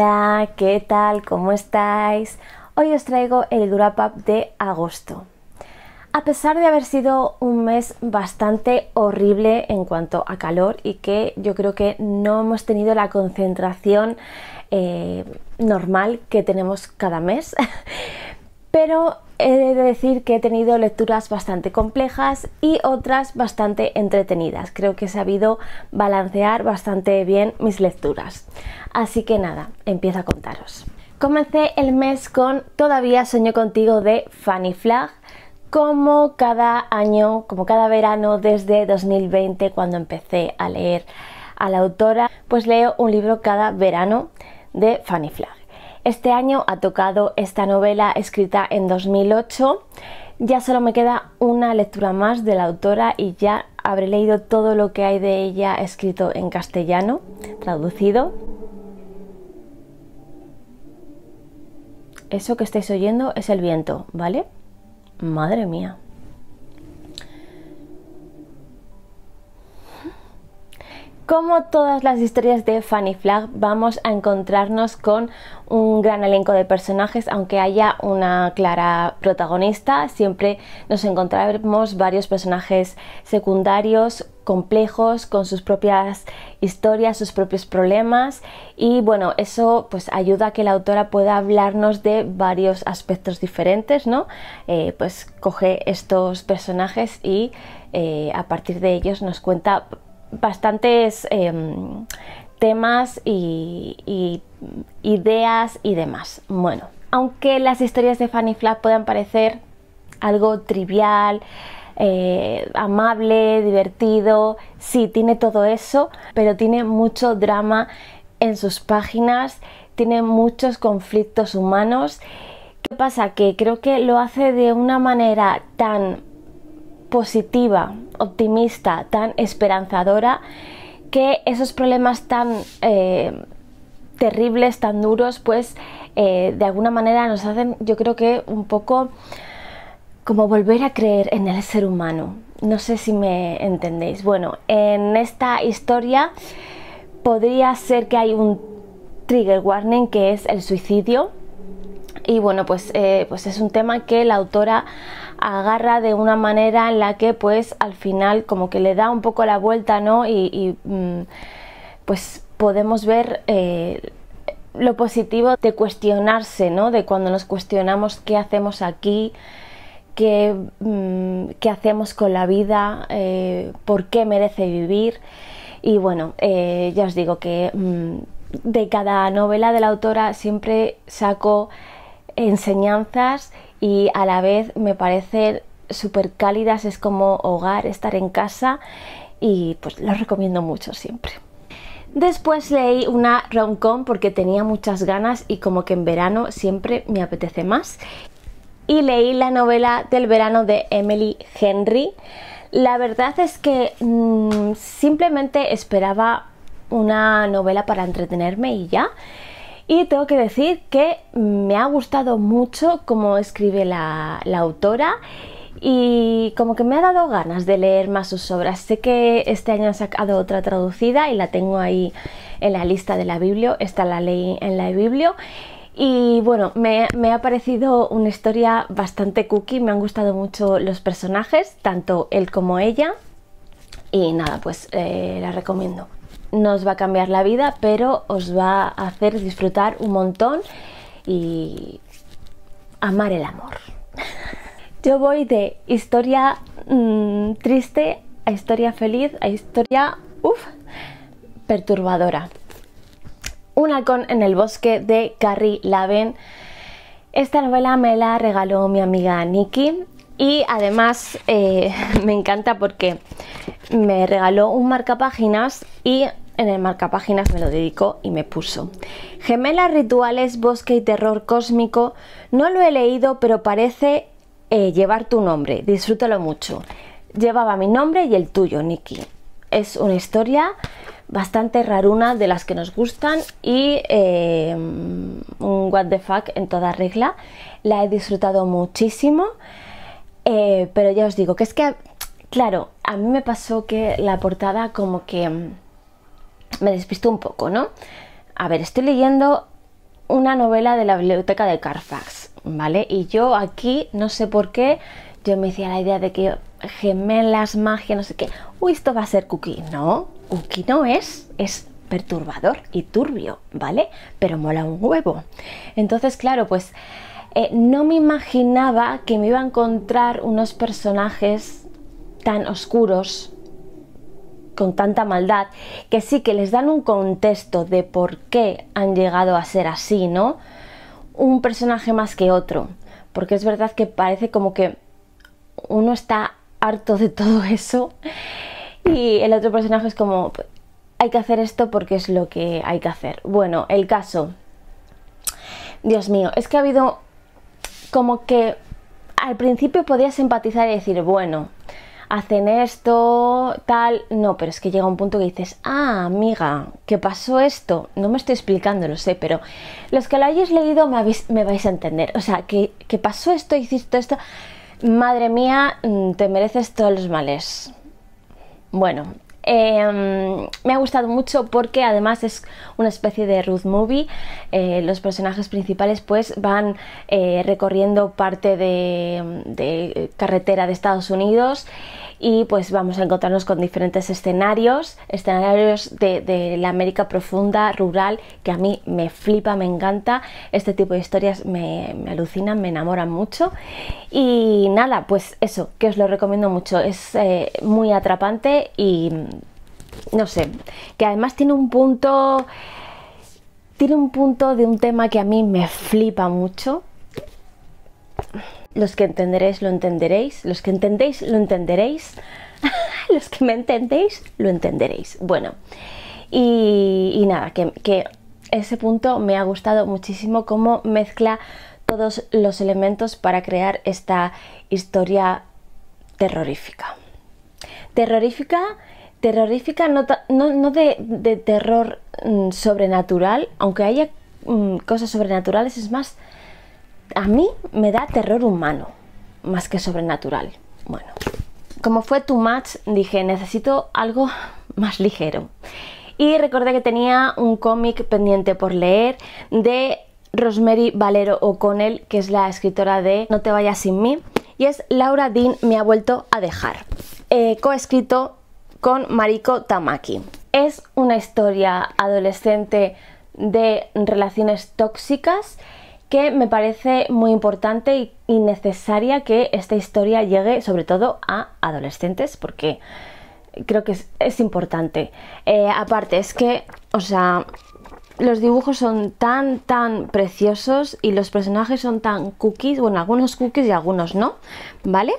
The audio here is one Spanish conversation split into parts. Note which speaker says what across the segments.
Speaker 1: Hola, ¿qué tal? ¿Cómo estáis? Hoy os traigo el wrap-up de agosto. A pesar de haber sido un mes bastante horrible en cuanto a calor y que yo creo que no hemos tenido la concentración eh, normal que tenemos cada mes, pero He de decir que he tenido lecturas bastante complejas y otras bastante entretenidas. Creo que he sabido balancear bastante bien mis lecturas. Así que nada, empiezo a contaros. Comencé el mes con Todavía sueño contigo de Fanny Flag, como cada año, como cada verano desde 2020 cuando empecé a leer a la autora, pues leo un libro cada verano de Fanny Flag. Este año ha tocado esta novela escrita en 2008. Ya solo me queda una lectura más de la autora y ya habré leído todo lo que hay de ella escrito en castellano, traducido. Eso que estáis oyendo es el viento, ¿vale? Madre mía. Como todas las historias de Fanny Flag, vamos a encontrarnos con un gran elenco de personajes, aunque haya una clara protagonista, siempre nos encontraremos varios personajes secundarios complejos, con sus propias historias, sus propios problemas y bueno, eso pues ayuda a que la autora pueda hablarnos de varios aspectos diferentes, ¿no? Eh, pues coge estos personajes y eh, a partir de ellos nos cuenta bastantes em, temas y, ideas y demás. Bueno, aunque las historias de Fanny Flack puedan parecer algo trivial, eh, amable, divertido, sí, tiene todo eso, pero tiene mucho drama en sus páginas, tiene muchos conflictos humanos. ¿Qué pasa? Que creo que lo hace de una manera tan positiva, optimista, tan esperanzadora, que esos problemas tan eh, terribles, tan duros, pues eh, de alguna manera nos hacen, yo creo que un poco como volver a creer en el ser humano. No sé si me entendéis. Bueno, en esta historia podría ser que hay un trigger warning que es el suicidio. Y bueno, pues, eh, pues es un tema que la autora agarra de una manera en la que pues al final como que le da un poco la vuelta, ¿no? Y, mm, pues podemos ver eh, lo positivo de cuestionarse, ¿no? De cuando nos cuestionamos qué hacemos aquí, qué, mm, qué hacemos con la vida, eh, por qué merece vivir. Y bueno, eh, ya os digo que mm, de cada novela de la autora siempre saco enseñanzas y a la vez me parecen súper cálidas, es como hogar, estar en casa y pues los recomiendo mucho siempre. Después leí una rom porque tenía muchas ganas y como que en verano siempre me apetece más. Y leí la novela del verano de Emily Henry. La verdad es que mm, simplemente esperaba una novela para entretenerme y ya. Y tengo que decir que me ha gustado mucho cómo escribe la, autora y como que me ha dado ganas de leer más sus obras. Sé que este año han sacado otra traducida y la tengo ahí en la lista de la Biblio, está la leí en la Biblio. Y bueno, me, ha parecido una historia bastante cookie, me han gustado mucho los personajes, tanto él como ella. Y nada, pues eh, la recomiendo no os va a cambiar la vida, pero os va a hacer disfrutar un montón y amar el amor. Yo voy de historia mm, triste a historia feliz, a historia perturbadora. Un halcón en el bosque de Carrie Laven. Esta novela me la regaló mi amiga Nikki y además eh, me encanta porque me regaló un marcapáginas y en el marcapáginas me lo dedicó y me puso. Gemelas, rituales, bosque y terror cósmico. No lo he leído, pero parece eh, llevar tu nombre. Disfrútalo mucho. Llevaba mi nombre y el tuyo, Nikki. Es una historia bastante raruna de las que nos gustan y em, un what the fuck en toda regla. La he disfrutado muchísimo. Eh, pero ya os digo, que es que, claro, a mí me pasó que la portada como que mm, me despistó un poco, ¿no? A ver, estoy leyendo una novela de la biblioteca de Carfax, ¿vale? Y yo aquí, no sé por qué, yo me hacía la idea de que gemelas, magia, no sé qué. Uy, esto va a ser cookie. No, cookie no es, es perturbador y turbio, ¿vale? Pero mola un huevo. Entonces, claro, pues eh, no me imaginaba que me iba a encontrar unos personajes tan oscuros, con tanta maldad, que sí que les dan un contexto de por qué han llegado a ser así, ¿no? Un personaje más que otro, porque es verdad que parece como que uno está harto de todo eso y el otro personaje es como, hay que hacer esto porque es lo que hay que hacer. Bueno, el caso. Dios mío, es que ha habido como que al principio podías empatizar y decir, bueno, hacen esto, tal, no, pero es que llega un punto que dices, ah, amiga, ¿qué pasó esto? No me estoy explicando, lo sé, pero los que lo hayáis leído me, me vais a entender. O sea, que, qué pasó esto, hiciste esto, madre mía, mm, te mereces todos los males. Bueno, Em, me ha gustado mucho porque además es una especie de Ruth Movie. Eh, los personajes principales pues van eh, recorriendo parte de, de carretera de Estados Unidos y pues vamos a encontrarnos con diferentes escenarios, escenarios de, la América profunda, rural, que a mí me flipa, me encanta, este tipo de historias me, alucinan, me enamoran mucho y nada, pues eso, que os lo recomiendo mucho, es eh, muy atrapante y no sé, que además tiene un punto... Tiene un punto de un tema que a mí me flipa mucho, los que entenderéis, lo entenderéis. Los que entendéis, lo entenderéis. Los que me entendéis, lo entenderéis. Bueno, y, nada, que, ese punto me ha gustado muchísimo cómo mezcla todos los elementos para crear esta historia terrorífica. Terrorífica, terrorífica no, de, terror mm, sobrenatural, aunque haya mm, cosas sobrenaturales, es más a mí me da terror humano, más que sobrenatural. Bueno, como fue too much, dije, necesito algo más ligero. Y recordé que tenía un cómic pendiente por leer de Rosemary Valero O'Connell, que es la escritora de No te vayas sin mí, y es Laura Dean me ha vuelto a dejar, eh, coescrito con Mariko Tamaki. Es una historia adolescente de relaciones tóxicas que me parece muy importante y necesaria que esta historia llegue sobre todo a adolescentes porque creo que es, importante. Eh, aparte, es que, o sea, los dibujos son tan, tan preciosos y los personajes son tan cookies, bueno, algunos cookies y algunos no, ¿vale?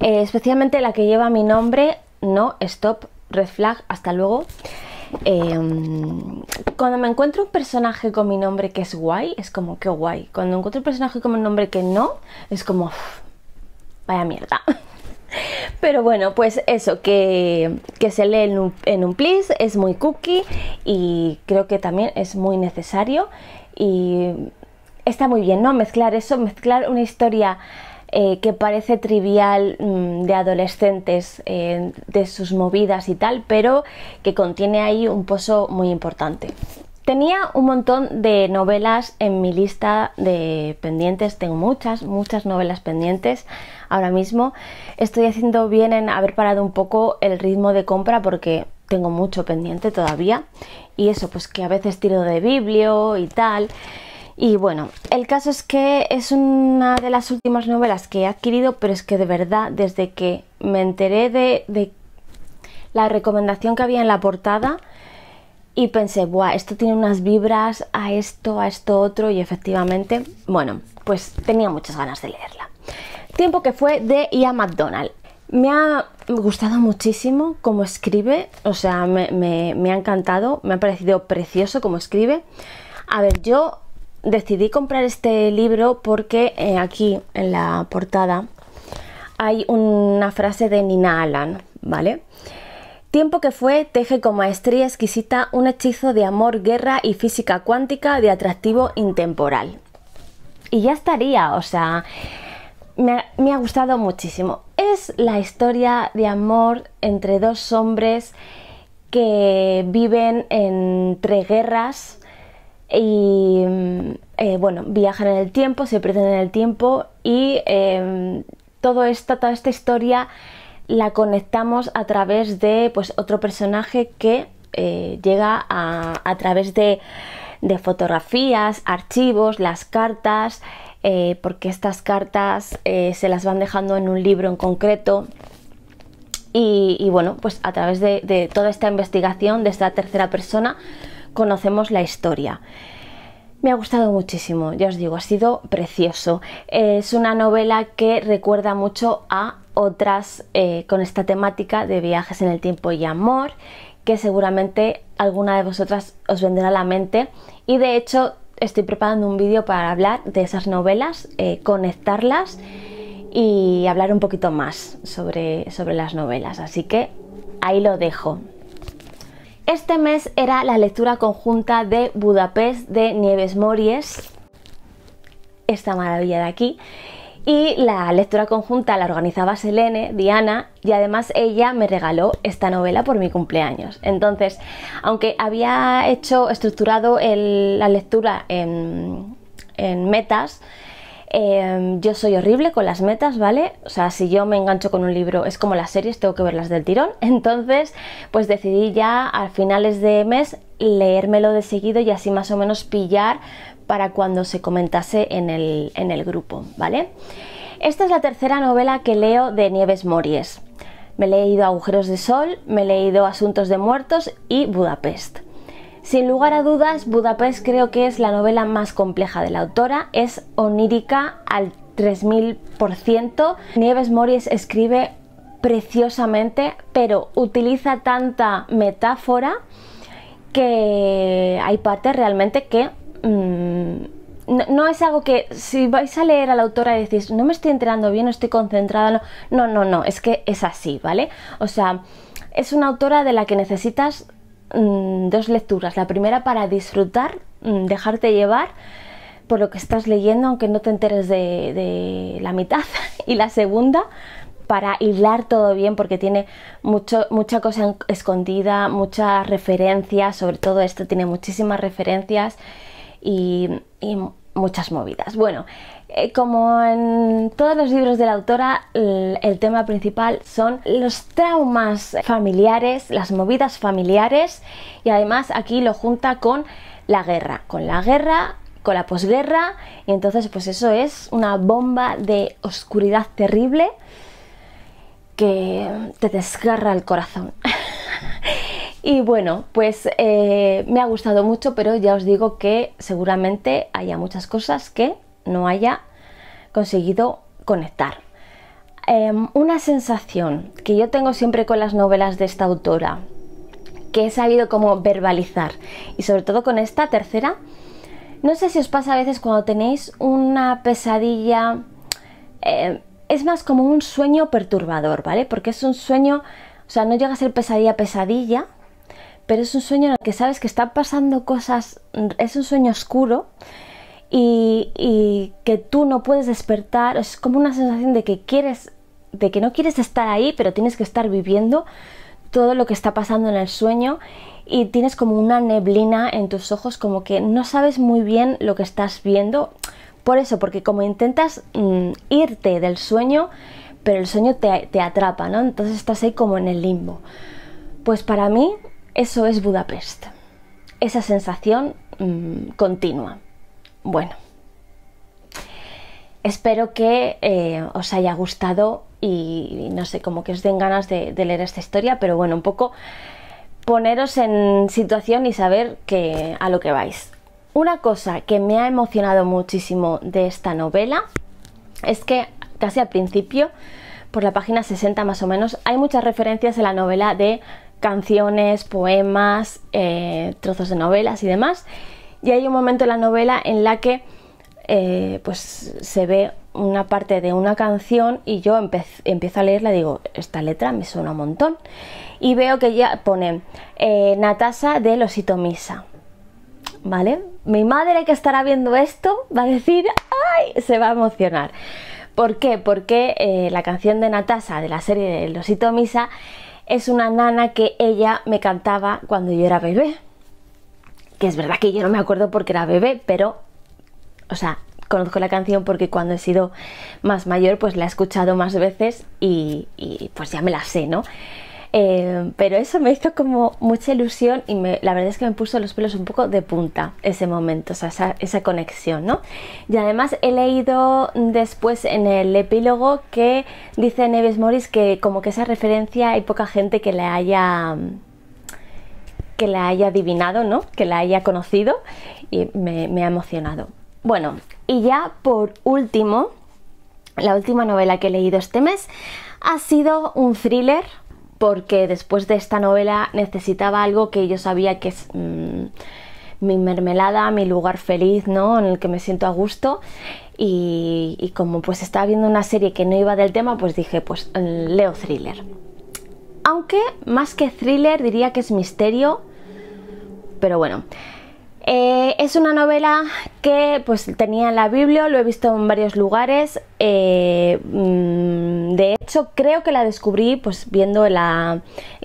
Speaker 1: Eh, especialmente la que lleva mi nombre, no, stop, red flag, hasta luego. Em, cuando me encuentro un personaje con mi nombre que es guay, es como que guay. Cuando encuentro un personaje con un nombre que no, es como vaya mierda. Pero bueno, pues eso, que, se lee en un, please es muy cookie y creo que también es muy necesario y está muy bien, ¿no? Mezclar eso, mezclar una historia eh, que parece trivial mm, de adolescentes, eh, de sus movidas y tal, pero que contiene ahí un pozo muy importante. Tenía un montón de novelas en mi lista de pendientes, tengo muchas, muchas novelas pendientes ahora mismo. Estoy haciendo bien en haber parado un poco el ritmo de compra porque tengo mucho pendiente todavía y eso pues que a veces tiro de biblio y tal. Y bueno, el caso es que es una de las últimas novelas que he adquirido, pero es que de verdad, desde que me enteré de, la recomendación que había en la portada y pensé, buah, esto tiene unas vibras a esto, a esto otro, y efectivamente, bueno, pues tenía muchas ganas de leerla. Tiempo que fue de Ian McDonald. Me ha gustado muchísimo cómo escribe, o sea, me, me ha encantado, me ha parecido precioso cómo escribe. A ver, yo decidí comprar este libro porque eh, aquí en la portada hay una frase de Nina Alan, ¿vale? Tiempo que fue, teje con maestría exquisita un hechizo de amor, guerra y física cuántica de atractivo intemporal. Y ya estaría, o sea, me me ha gustado muchísimo. Es la historia de amor entre dos hombres que viven entre guerras, y mm, eh, bueno, viajan en el tiempo, se pierden en el tiempo y em, todo toda esta historia la conectamos a través de pues, otro personaje que eh, llega a, través de, fotografías, archivos, las cartas, eh, porque estas cartas se las van dejando en un libro en concreto. Y, bueno, pues a través de toda esta investigación, de esta tercera persona, conocemos la historia. Me ha gustado muchísimo, ya os digo, ha sido precioso. Es una novela que recuerda mucho a otras eh, con esta temática de viajes en el tiempo y amor, que seguramente alguna de vosotras os vendrá a la mente. Y de hecho estoy preparando un vídeo para hablar de esas novelas, eh, conectarlas y hablar un poquito más sobre, sobre las novelas. Así que ahí lo dejo. Este mes era la lectura conjunta de Budapest de Nieves Mories, esta maravilla de aquí, y la lectura conjunta la organizaba Selene, Diana, y además ella me regaló esta novela por mi cumpleaños. Entonces, aunque había hecho, estructurado la lectura en metas, Em, yo soy horrible con las metas, ¿vale? O sea, si yo me engancho con un libro, es como las series, tengo que verlas del tirón. Entonces, pues decidí ya a finales de mes leérmelo de seguido y así más o menos pillar para cuando se comentase en el, en el grupo, ¿vale? Esta es la tercera novela que leo de Nieves Mories. Me he leído Agujeros de Sol, me he leído Asuntos de Muertos y Budapest. Sin lugar a dudas, Budapest creo que es la novela más compleja de la autora, es onírica al 3000%. Nieves Moris escribe preciosamente, pero utiliza tanta metáfora que hay partes realmente que mm, no, es algo que si vais a leer a la autora y decís, no me estoy enterando bien, no estoy concentrada, no, no, no, no, es que es así, ¿vale? O sea, es una autora de la que necesitas Mm, dos lecturas. La primera para disfrutar, mm, dejarte llevar por lo que estás leyendo, aunque no te enteres de, la mitad. y la segunda para hilar todo bien porque tiene mucho, mucha cosa escondida, muchas referencias, sobre todo esto tiene muchísimas referencias y muchas movidas. Bueno, eh, como en todos los libros de la autora, el, el, tema principal son los traumas familiares, las movidas familiares y además aquí lo junta con la guerra, con la guerra, con la posguerra y entonces pues eso es una bomba de oscuridad terrible que te desgarra el corazón. Y bueno, pues eh, me ha gustado mucho, pero ya os digo que seguramente haya muchas cosas que no haya conseguido conectar. Em, una sensación que yo tengo siempre con las novelas de esta autora, que he sabido como verbalizar, y sobre todo con esta tercera, no sé si os pasa a veces cuando tenéis una pesadilla, em, es más como un sueño perturbador, ¿vale? Porque es un sueño, o sea, no llega a ser pesadilla, pesadilla, pero es un sueño en el que sabes que están pasando cosas, es un sueño oscuro y, que tú no puedes despertar, es como una sensación de que quieres, de que no quieres estar ahí, pero tienes que estar viviendo todo lo que está pasando en el sueño y tienes como una neblina en tus ojos, como que no sabes muy bien lo que estás viendo. Por eso, porque como intentas mm, irte del sueño, pero el sueño te, te atrapa, ¿no? Entonces estás ahí como en el limbo. Pues para mí eso es Budapest. Esa sensación mm, continua. Bueno, espero que eh, os haya gustado y no sé, como que os den ganas de, leer esta historia, pero bueno, un poco poneros en situación y saber que, a lo que vais. Una cosa que me ha emocionado muchísimo de esta novela es que casi al principio, por la página 60 más o menos, hay muchas referencias en la novela de canciones, poemas, eh, trozos de novelas y demás. Y hay un momento en la novela en la que eh, pues se ve una parte de una canción y yo empiezo a leerla y digo, esta letra me suena un montón. Y veo que ya pone eh, Natasa de Losito Misa. ¿Vale? Mi madre que estará viendo esto va a decir, ¡ay! Se va a emocionar. ¿Por qué? Porque la canción de Natasa de la serie de Losito Misa es una nana que ella me cantaba cuando yo era bebé. Que es verdad que yo no me acuerdo porque era bebé, pero, o sea, conozco la canción porque cuando he sido más mayor pues la he escuchado más veces y, y pues ya me la sé, ¿no? Em, pero eso me hizo como mucha ilusión y la verdad es que me puso los pelos un poco de punta ese momento, o sea, esa, conexión, ¿no? Y además he leído después en el epílogo que dice Neves Morris que como que esa referencia hay poca gente que la haya que la haya adivinado, ¿no? Que la haya conocido y me ha emocionado. Bueno, y ya por último, la última novela que he leído este mes ha sido un thriller porque después de esta novela necesitaba algo que yo sabía que es mm, mi mermelada, mi lugar feliz, ¿no? En el que me siento a gusto. Y, y, como pues estaba viendo una serie que no iba del tema, pues dije, pues mm, leo thriller. Aunque más que thriller diría que es misterio, pero bueno. Eh, es una novela que pues tenía en la Biblia, lo he visto en varios lugares. Eh, mm, de hecho, creo que la descubrí pues viendo el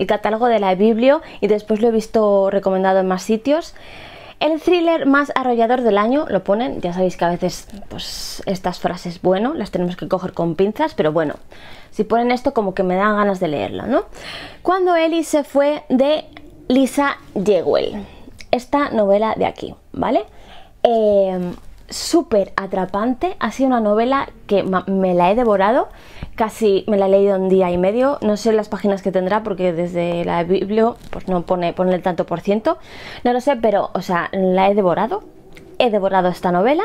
Speaker 1: catálogo de la Biblia y después lo he visto recomendado en más sitios. El thriller más arrollador del año, lo ponen, ya sabéis que a veces pues estas frases, bueno, las tenemos que coger con pinzas, pero bueno, si ponen esto como que me dan ganas de leerlo, ¿no? Cuando Ellie se fue de Lisa Jewell esta novela de aquí, ¿vale? Eh, súper atrapante, ha sido una novela que me la he devorado, casi me la he leído un día y medio, no sé las páginas que tendrá porque desde la Biblio pues no pone, pone el tanto por ciento, no lo sé, pero o sea, la he devorado, he devorado esta novela.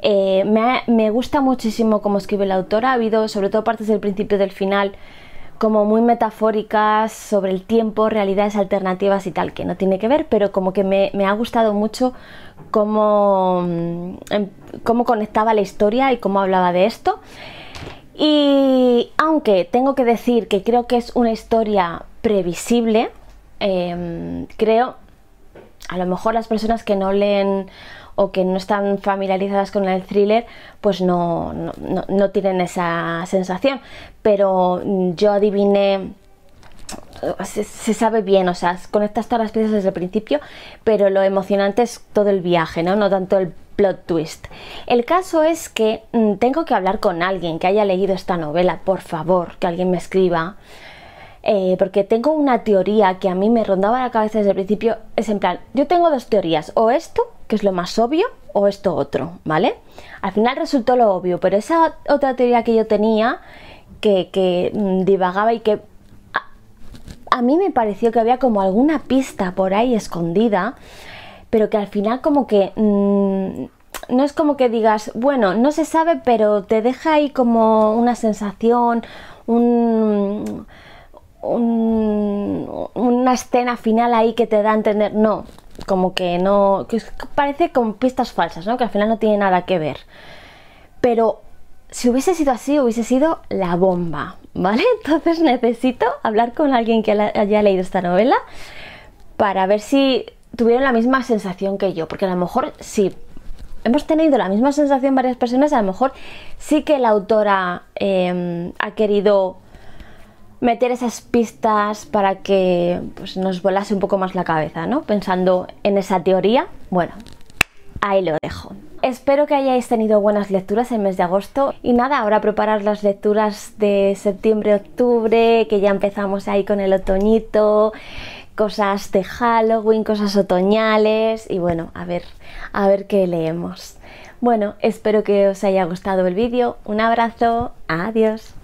Speaker 1: Eh, me, me gusta muchísimo cómo escribe la autora, ha habido sobre todo partes del principio y del final como muy metafóricas sobre el tiempo, realidades alternativas y tal, que no tiene que ver, pero como que me, ha gustado mucho cómo, mm, em, cómo conectaba la historia y cómo hablaba de esto. Y aunque tengo que decir que creo que es una historia previsible, em, creo, a lo mejor las personas que no leen o que no están familiarizadas con el thriller, pues no, tienen esa sensación. Pero mm, yo adiviné se, sabe bien, o sea, conectas todas las piezas desde el principio, pero lo emocionante es todo el viaje, ¿no? No tanto el plot twist. El caso es que mm, tengo que hablar con alguien que haya leído esta novela, por favor, que alguien me escriba. Eh, porque tengo una teoría que a mí me rondaba la cabeza desde el principio, es en plan, yo tengo dos teorías, o esto que es lo más obvio, o esto otro, ¿vale? Al final resultó lo obvio, pero esa otra teoría que yo tenía, que, mm, divagaba y que a, mí me pareció que había como alguna pista por ahí escondida, pero que al final como que... Mm, no es como que digas, bueno, no se sabe, pero te deja ahí como una sensación, una escena final ahí que te da a entender. No, como que no. Que parece con pistas falsas, ¿no? Que al final no tiene nada que ver. Pero si hubiese sido así, hubiese sido la bomba, ¿vale? Entonces necesito hablar con alguien que haya leído esta novela para ver si tuvieron la misma sensación que yo, porque a lo mejor si Hemos tenido la misma sensación varias personas, a lo mejor sí que la autora em, ha querido meter esas pistas para que pues, nos volase un poco más la cabeza, ¿no? Pensando en esa teoría. Bueno, ahí lo dejo. Espero que hayáis tenido buenas lecturas el mes de agosto y nada, ahora preparar las lecturas de septiembre-octubre, que ya empezamos ahí con el otoñito, cosas de Halloween, cosas otoñales y bueno, a ver, a ver qué leemos. Bueno, espero que os haya gustado el vídeo. Un abrazo, adiós.